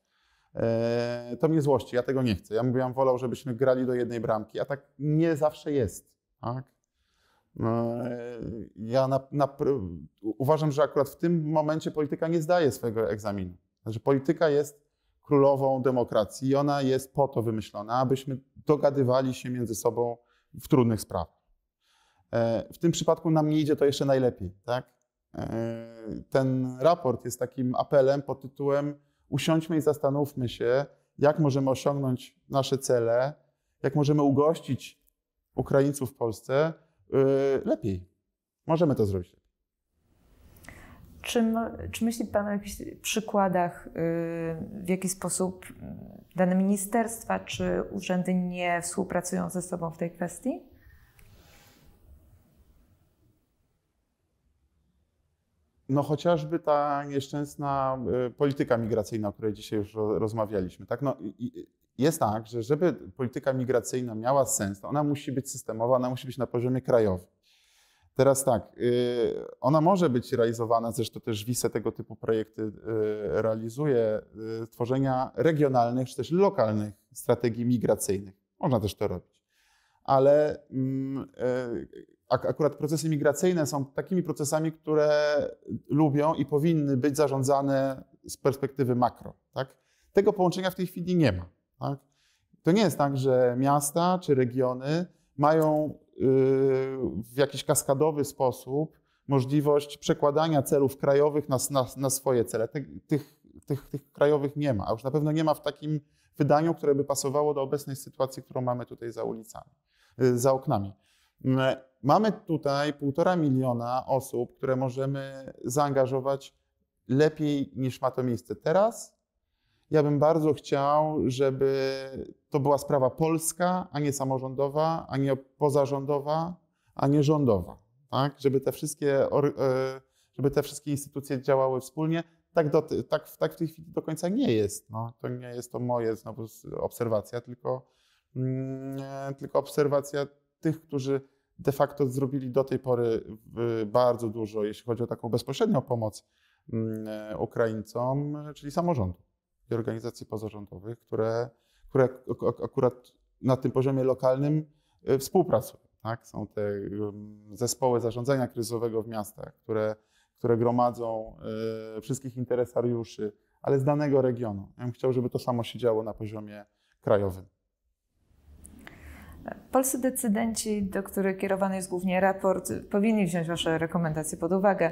Eee, to mnie złości, ja tego nie chcę. Ja bym wolał, żebyśmy grali do jednej bramki, a tak nie zawsze jest. Tak? Eee, ja na, na, uważam, że akurat w tym momencie polityka nie zdaje swojego egzaminu. Znaczy, polityka jest królową demokracji i ona jest po to wymyślona, abyśmy dogadywali się między sobą w trudnych sprawach. E, w tym przypadku nam nie idzie to jeszcze najlepiej. Tak? E, ten raport jest takim apelem pod tytułem usiądźmy i zastanówmy się, jak możemy osiągnąć nasze cele, jak możemy ugościć Ukraińców w Polsce e, lepiej. Możemy to zrobić. Czy, czy myśli Pan o jakichś przykładach, y, w jaki sposób dane ministerstwa czy urzędy nie współpracują ze sobą w tej kwestii? No chociażby ta nieszczęsna y, polityka migracyjna, o której dzisiaj już rozmawialiśmy. Tak? No, jest tak, że żeby polityka migracyjna miała sens, to ona musi być systemowa, ona musi być na poziomie krajowym. Teraz tak, y, ona może być realizowana, zresztą też WISE tego typu projekty y, realizuje, y, tworzenia regionalnych czy też lokalnych strategii migracyjnych. Można też to robić. Ale mm, akurat procesy migracyjne są takimi procesami, które lubią i powinny być zarządzane z perspektywy makro. Tak? Tego połączenia w tej chwili nie ma. Tak? To nie jest tak, że miasta czy regiony mają y, w jakiś kaskadowy sposób możliwość przekładania celów krajowych na, na, na swoje cele. Tych, tych, tych, tych, krajowych nie ma, a już na pewno nie ma w takim wydaniu, które by pasowało do obecnej sytuacji, którą mamy tutaj za ulicami, y, za oknami. Y, mamy tutaj półtora miliona osób, które możemy zaangażować lepiej niż ma to miejsce teraz ja bym bardzo chciał, żeby to była sprawa polska, a nie samorządowa, a nie pozarządowa, a nie rządowa. Tak? Żeby, te wszystkie, e, żeby te wszystkie instytucje działały wspólnie. Tak, do, tak, tak w tej chwili do końca nie jest. No, to nie jest to moje znowu obserwacja, tylko, mm, e, tylko obserwacja tych, którzy de facto zrobili do tej pory bardzo dużo, jeśli chodzi o taką bezpośrednią pomoc mm, e, Ukraińcom, czyli samorządu i organizacji pozarządowych, które, które akurat na tym poziomie lokalnym y, współpracują. Tak? Są te zespoły zarządzania kryzysowego w miastach, które, które gromadzą y, wszystkich interesariuszy, ale z danego regionu. Ja bym chciał, żeby to samo się działo na poziomie krajowym. Polscy decydenci, do których kierowany jest głównie raport, powinni wziąć Wasze rekomendacje pod uwagę.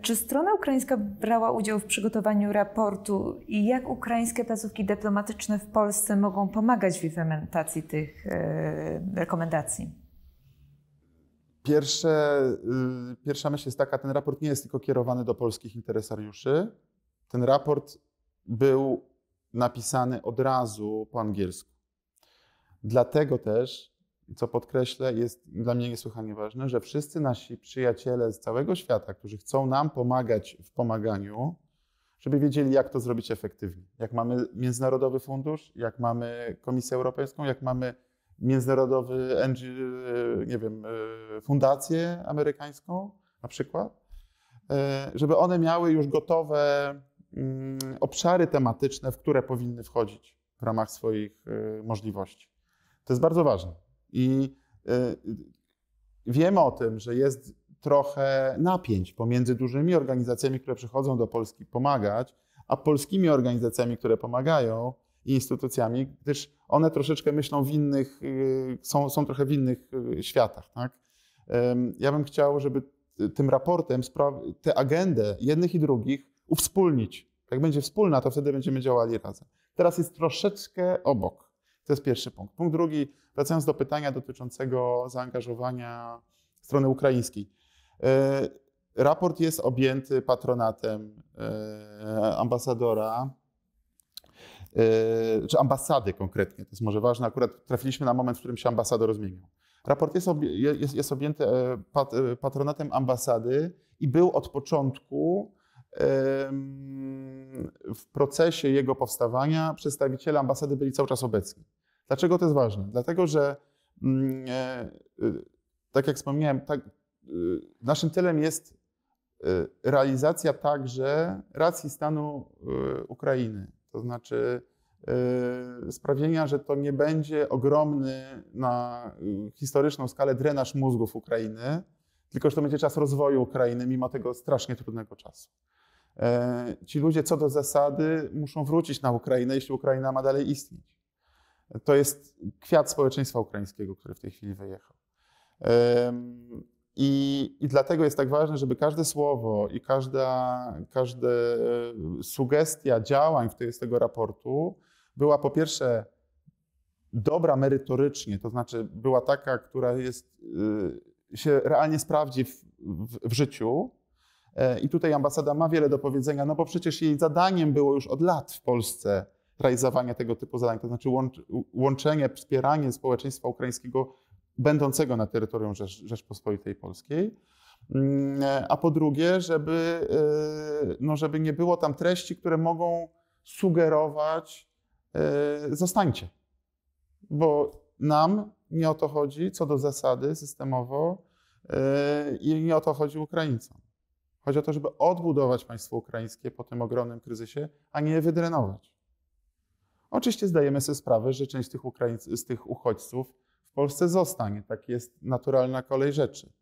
Czy strona ukraińska brała udział w przygotowaniu raportu i jak ukraińskie placówki dyplomatyczne w Polsce mogą pomagać w implementacji tych e, rekomendacji? Pierwsze, y, pierwsza myśl jest taka, ten raport nie jest tylko kierowany do polskich interesariuszy. Ten raport był napisany od razu po angielsku. Dlatego też, co podkreślę, jest dla mnie niesłychanie ważne, że wszyscy nasi przyjaciele z całego świata, którzy chcą nam pomagać w pomaganiu, żeby wiedzieli, jak to zrobić efektywnie. Jak mamy Międzynarodowy Fundusz, jak mamy Komisję Europejską, jak mamy międzynarodowy, e, nie wiem, e, fundację amerykańską na przykład, e, żeby one miały już gotowe mm, obszary tematyczne, w które powinny wchodzić w ramach swoich możliwości. To jest bardzo ważne. I y, wiemy o tym, że jest trochę napięć pomiędzy dużymi organizacjami, które przychodzą do Polski pomagać, a polskimi organizacjami, które pomagają i instytucjami, gdyż one troszeczkę myślą w innych, y, są, są trochę w innych y, światach. Tak? Ja bym chciał, żeby tym raportem tę agendę jednych i drugich uwspólnić. Jak będzie wspólna, to wtedy będziemy działali razem. Teraz jest troszeczkę obok. To jest pierwszy punkt. Punkt drugi, wracając do pytania dotyczącego zaangażowania strony ukraińskiej. E, raport jest objęty patronatem e, ambasadora, e, czy ambasady konkretnie, to jest może ważne, akurat trafiliśmy na moment, w którym się ambasador zmienił. Raport jest, jest, jest objęty patronatem ambasady i był od początku w procesie jego powstawania przedstawiciele ambasady byli cały czas obecni. Dlaczego to jest ważne? Dlatego, że mm, e, y, tak jak wspomniałem, tak, y, naszym celem jest y, realizacja także racji stanu Ukrainy. To znaczy sprawienia, że to nie będzie ogromny na historyczną skalę drenaż mózgów Ukrainy, tylko że to będzie czas rozwoju Ukrainy mimo tego strasznie trudnego czasu. E, ci ludzie co do zasady muszą wrócić na Ukrainę, jeśli Ukraina ma dalej istnieć. To jest kwiat społeczeństwa ukraińskiego, który w tej chwili wyjechał. I, I, dlatego jest tak ważne, żeby każde słowo i każda, każda e, sugestia działań w tej, z tego raportu była po pierwsze dobra merytorycznie, to znaczy była taka, która jest, e, się realnie sprawdzi w, w, w życiu, E, I tutaj ambasada ma wiele do powiedzenia, no bo przecież jej zadaniem było już od lat w Polsce realizowanie tego typu zadań, to znaczy łączenie, wspieranie społeczeństwa ukraińskiego będącego na terytorium Rzecz, Rzeczpospolitej Polskiej. Mm, e, a po drugie, żeby, e, no żeby nie było tam treści, które mogą sugerować, zostańcie. Bo nam nie o to chodzi, co do zasady systemowo, i nie o to chodzi Ukraińcom. Chodzi o to, żeby odbudować państwo ukraińskie po tym ogromnym kryzysie, a nie je wydrenować. Oczywiście zdajemy sobie sprawę, że część z tych, Ukraińc z tych uchodźców w Polsce zostanie. Tak jest naturalna kolej rzeczy.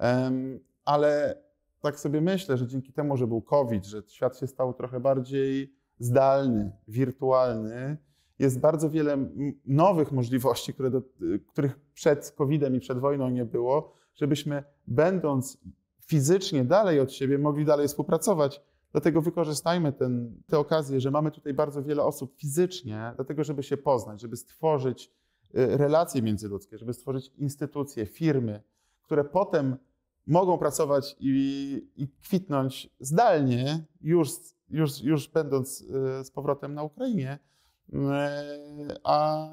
Um, ale tak sobie myślę, że dzięki temu, że był COVID, że świat się stał trochę bardziej zdalny, wirtualny, jest bardzo wiele nowych możliwości, do, których przed COVID-em i przed wojną nie było, żebyśmy, będąc fizycznie dalej od siebie, mogli dalej współpracować. Dlatego wykorzystajmy ten, tę okazję, że mamy tutaj bardzo wiele osób fizycznie, dlatego żeby się poznać, żeby stworzyć y, relacje międzyludzkie, żeby stworzyć instytucje, firmy, które potem mogą pracować i, i kwitnąć zdalnie, już, już, już będąc y, z powrotem na Ukrainie, y, a,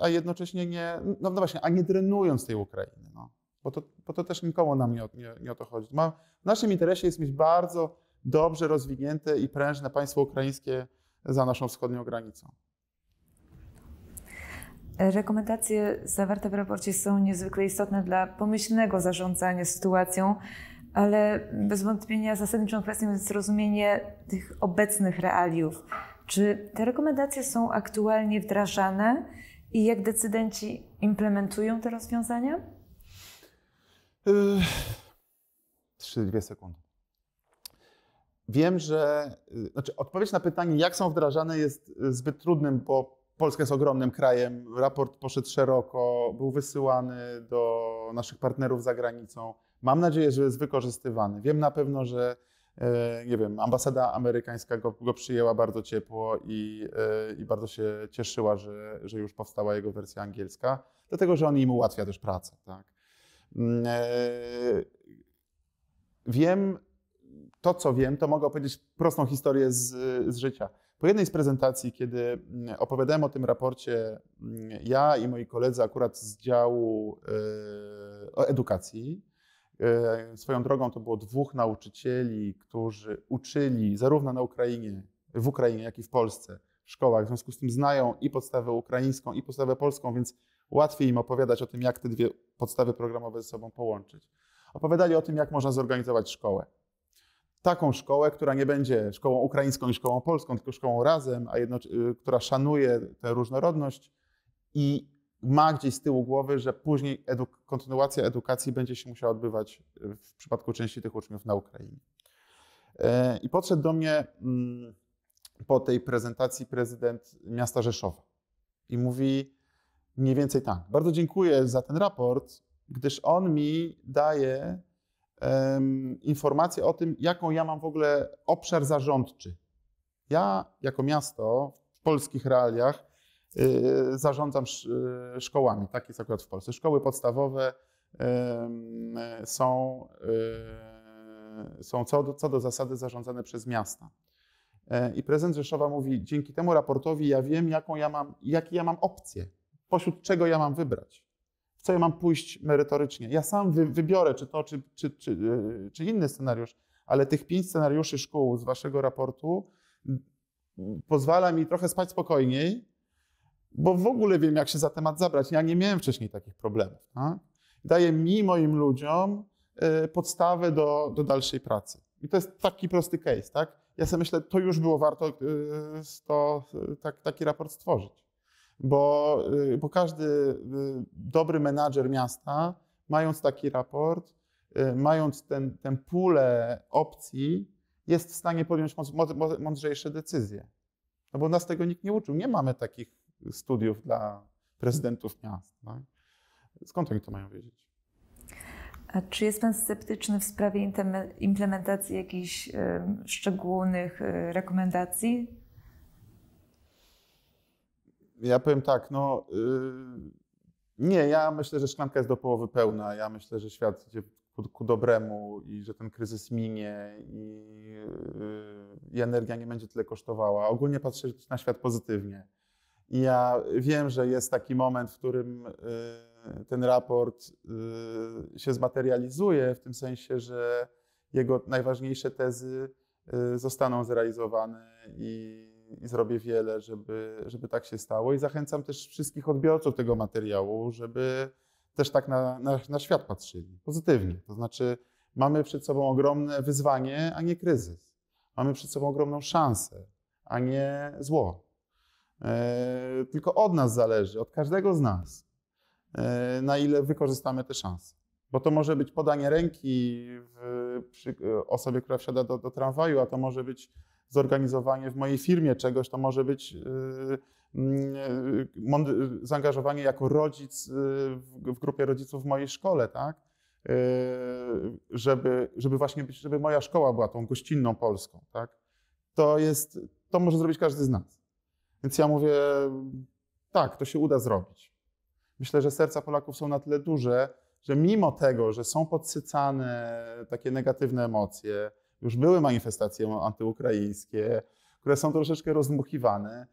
a jednocześnie nie, no, no właśnie, a nie drenując tej Ukrainy. No bo to, bo to też nikomu nam nie, nie, nie o to chodzi. Ma, w naszym interesie jest mieć bardzo dobrze rozwinięte i prężne państwo ukraińskie za naszą wschodnią granicą. Rekomendacje zawarte w raporcie są niezwykle istotne dla pomyślnego zarządzania sytuacją, ale bez wątpienia zasadniczą kwestią jest zrozumienie tych obecnych realiów. Czy te rekomendacje są aktualnie wdrażane i jak decydenci implementują te rozwiązania? Yy, trzy, dwie sekundy. Wiem, że yy, znaczy odpowiedź na pytanie, jak są wdrażane, jest yy, zbyt trudnym, bo Polska jest ogromnym krajem. Raport poszedł szeroko, był wysyłany do naszych partnerów za granicą. Mam nadzieję, że jest wykorzystywany. Wiem na pewno, że nie wiem, ambasada amerykańska go, go przyjęła bardzo ciepło i, i, bardzo się cieszyła, że, że już powstała jego wersja angielska, dlatego że on im ułatwia też pracę. Tak? Mm, e, wiem, to co wiem, to mogę opowiedzieć prostą historię z, z życia. Po jednej z prezentacji, kiedy mm, opowiadałem o tym raporcie, mm, ja i moi koledzy akurat z działu e, edukacji, e, swoją drogą to było dwóch nauczycieli, którzy uczyli zarówno na Ukrainie, w Ukrainie, jak i w Polsce w szkołach, w związku z tym znają i podstawę ukraińską, i podstawę polską, więc łatwiej im opowiadać o tym, jak te dwie podstawy programowe ze sobą połączyć. Opowiadali o tym, jak można zorganizować szkołę. Taką szkołę, która nie będzie szkołą ukraińską i szkołą polską, tylko szkołą razem, a y, która szanuje tę różnorodność i ma gdzieś z tyłu głowy, że później kontynuacja edukacji będzie się musiała odbywać y, w przypadku części tych uczniów na Ukrainie. E, I podszedł do mnie mm, po tej prezentacji prezydent miasta Rzeszowa i mówi: Mniej więcej tak. Bardzo dziękuję za ten raport, gdyż on mi daje um, informację o tym, jaką ja mam w ogóle obszar zarządczy. Ja jako miasto w polskich realiach y, zarządzam sz, y, szkołami. Tak jest akurat w Polsce. Szkoły podstawowe y, są, są co do, co do zasady zarządzane przez miasta. E, I prezydent Rzeszowa mówi, dzięki temu raportowi ja wiem, jaką ja mam, jakie ja mam opcje pośród czego ja mam wybrać, w co ja mam pójść merytorycznie. Ja sam wy, wybiorę, czy to, czy, czy, czy, e, czy inny scenariusz, ale tych pięć scenariuszy szkół z waszego raportu pozwala mi trochę spać spokojniej, bo w ogóle wiem, jak się za temat zabrać. Ja nie miałem wcześniej takich problemów. Tak? Daje mi, moim ludziom, e, podstawę do, do dalszej pracy. I to jest taki prosty case, tak? Ja sobie myślę, to już było warto e, to, tak, taki raport stworzyć. Bo, y, bo każdy y, dobry menadżer miasta, mając taki raport, y, mając tę ten, ten pulę opcji, jest w stanie podjąć mądrzejsze decyzje. No bo nas tego nikt nie uczył. Nie mamy takich studiów dla prezydentów miast. Tak? Skąd oni to mają wiedzieć? A czy jest Pan sceptyczny w sprawie implementacji jakichś szczególnych rekomendacji ja powiem tak, no y, nie, ja myślę, że szklanka jest do połowy pełna. Ja myślę, że świat idzie ku, ku dobremu i że ten kryzys minie i, y, i energia nie będzie tyle kosztowała. Ogólnie patrzę na świat pozytywnie. I ja wiem, że jest taki moment, w którym y, ten raport się zmaterializuje, w tym sensie, że jego najważniejsze tezy zostaną zrealizowane i i zrobię wiele, żeby, żeby tak się stało. I zachęcam też wszystkich odbiorców tego materiału, żeby też tak na, na, na świat patrzyli pozytywnie. To znaczy, mamy przed sobą ogromne wyzwanie, a nie kryzys. Mamy przed sobą ogromną szansę, a nie zło. E, tylko od nas zależy, od każdego z nas, e, na ile wykorzystamy te szanse. Bo to może być podanie ręki w, przy e, osobie, która wsiada do, do tramwaju, a to może być zorganizowanie w mojej firmie czegoś, to może być y, y, zaangażowanie jako rodzic y, w grupie rodziców w mojej szkole, tak? Żeby, żeby właśnie być, żeby moja szkoła była tą gościnną Polską, tak? To jest, to może zrobić każdy z nas. Więc ja mówię, tak, to się uda zrobić. Myślę, że serca Polaków są na tyle duże, że mimo tego, że są podsycane takie negatywne emocje, już były manifestacje antyukraińskie, które są troszeczkę rozmuchiwane.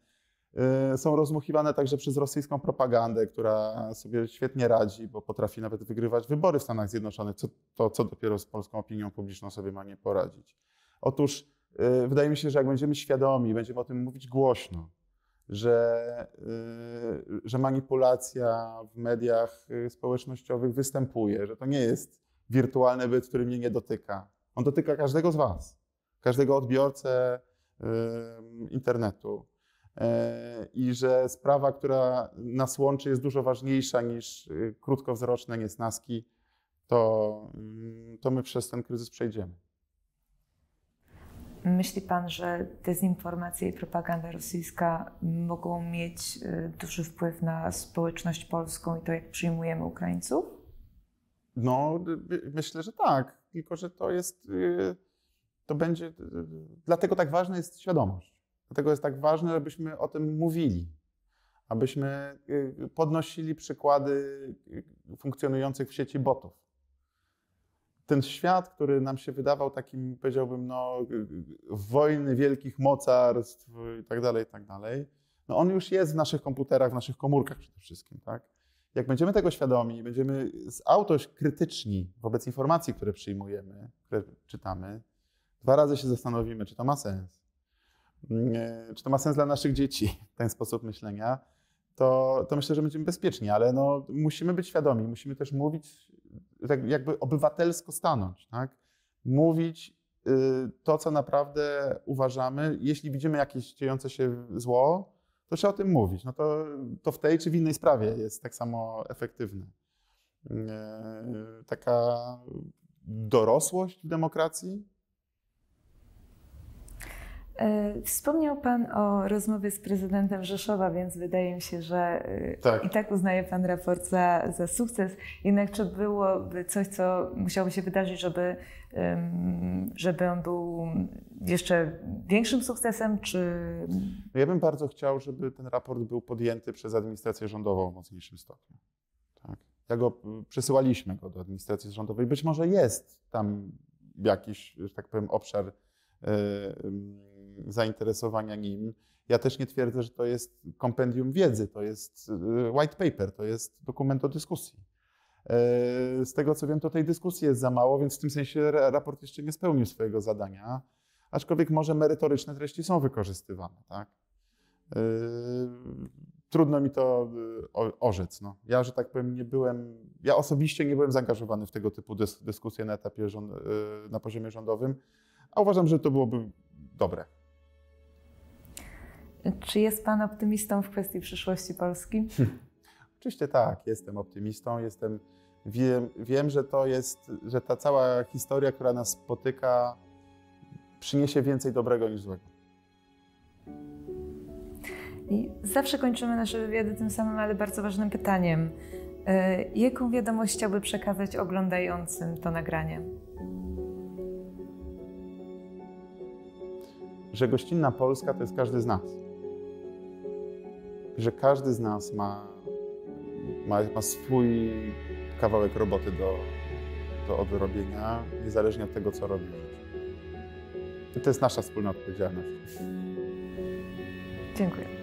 Y, są rozmuchiwane także przez rosyjską propagandę, która sobie świetnie radzi, bo potrafi nawet wygrywać wybory w Stanach Zjednoczonych, co, to co dopiero z polską opinią publiczną sobie ma nie poradzić. Otóż y, wydaje mi się, że jak będziemy świadomi, będziemy o tym mówić głośno, że, y, że manipulacja w mediach społecznościowych występuje, że to nie jest wirtualny byt, który mnie nie dotyka, on dotyka każdego z Was, każdego odbiorcę internetu. E, I że sprawa, która nas łączy, jest dużo ważniejsza niż y, krótkowzroczne niesnaski, to, mm, to my przez ten kryzys przejdziemy. Myśli Pan, że dezinformacja i propaganda rosyjska mogą mieć y, duży wpływ na społeczność polską i to, jak przyjmujemy Ukraińców? No, myślę, że tak tylko że to jest, y, to będzie, y, y, dlatego tak ważna jest świadomość. Dlatego jest tak ważne, żebyśmy o tym mówili, abyśmy podnosili przykłady funkcjonujących w sieci botów. Ten świat, który nam się wydawał takim, powiedziałbym, no, wojny wielkich mocarstw i tak dalej, i tak dalej, no on już jest w naszych komputerach, w naszych komórkach przede wszystkim, tak? jak będziemy tego świadomi, będziemy z autość krytyczni wobec informacji, które przyjmujemy, które czytamy, dwa razy się zastanowimy, czy to ma sens. Mm, e, czy to ma sens dla naszych dzieci, ten sposób myślenia, to, to myślę, że będziemy bezpieczni, ale no, musimy być świadomi, musimy też mówić, tak jakby obywatelsko stanąć, tak? Mówić y, to, co naprawdę uważamy. Jeśli widzimy jakieś dziejące się zło, to trzeba o tym mówić. No to, to w tej czy w innej sprawie jest tak samo efektywne. E, taka dorosłość w demokracji E, wspomniał Pan o rozmowie z prezydentem Rzeszowa, więc wydaje mi się, że y, tak. i tak uznaje Pan raport za, za sukces. Jednak czy byłoby coś, co musiałoby się wydarzyć, żeby, żeby on był jeszcze większym sukcesem? Czy... No ja bym bardzo chciał, żeby ten raport był podjęty przez administrację rządową w mocniejszym stopniu. Tak. Ja go, y, przesyłaliśmy go do administracji rządowej. Być może jest tam jakiś, że tak powiem, obszar. Yy, zainteresowania nim. Ja też nie twierdzę, że to jest kompendium wiedzy, to jest y, white paper, to jest dokument o dyskusji. E, z tego co wiem, to tej dyskusji jest za mało, więc w tym sensie raport jeszcze nie spełnił swojego zadania, aczkolwiek może merytoryczne treści są wykorzystywane. Tak? E, trudno mi to y, orzec. No. Ja, że tak powiem, nie byłem, ja osobiście nie byłem zaangażowany w tego typu dyskusje na etapie, rząd, y, na poziomie rządowym, a uważam, że to byłoby dobre. Czy jest Pan optymistą w kwestii przyszłości Polski? Hmm. Oczywiście tak, jestem optymistą, jestem, wiem, wiem, że to jest, że ta cała historia, która nas spotyka, przyniesie więcej dobrego niż złego. I zawsze kończymy nasze wywiady tym samym, ale bardzo ważnym pytaniem. E, jaką wiadomość chciałby przekazać oglądającym to nagranie? Że gościnna Polska to jest każdy z nas że każdy z nas ma, ma, ma swój kawałek roboty do, do odrobienia, niezależnie od tego, co robi to jest nasza wspólna odpowiedzialność. Dziękuję.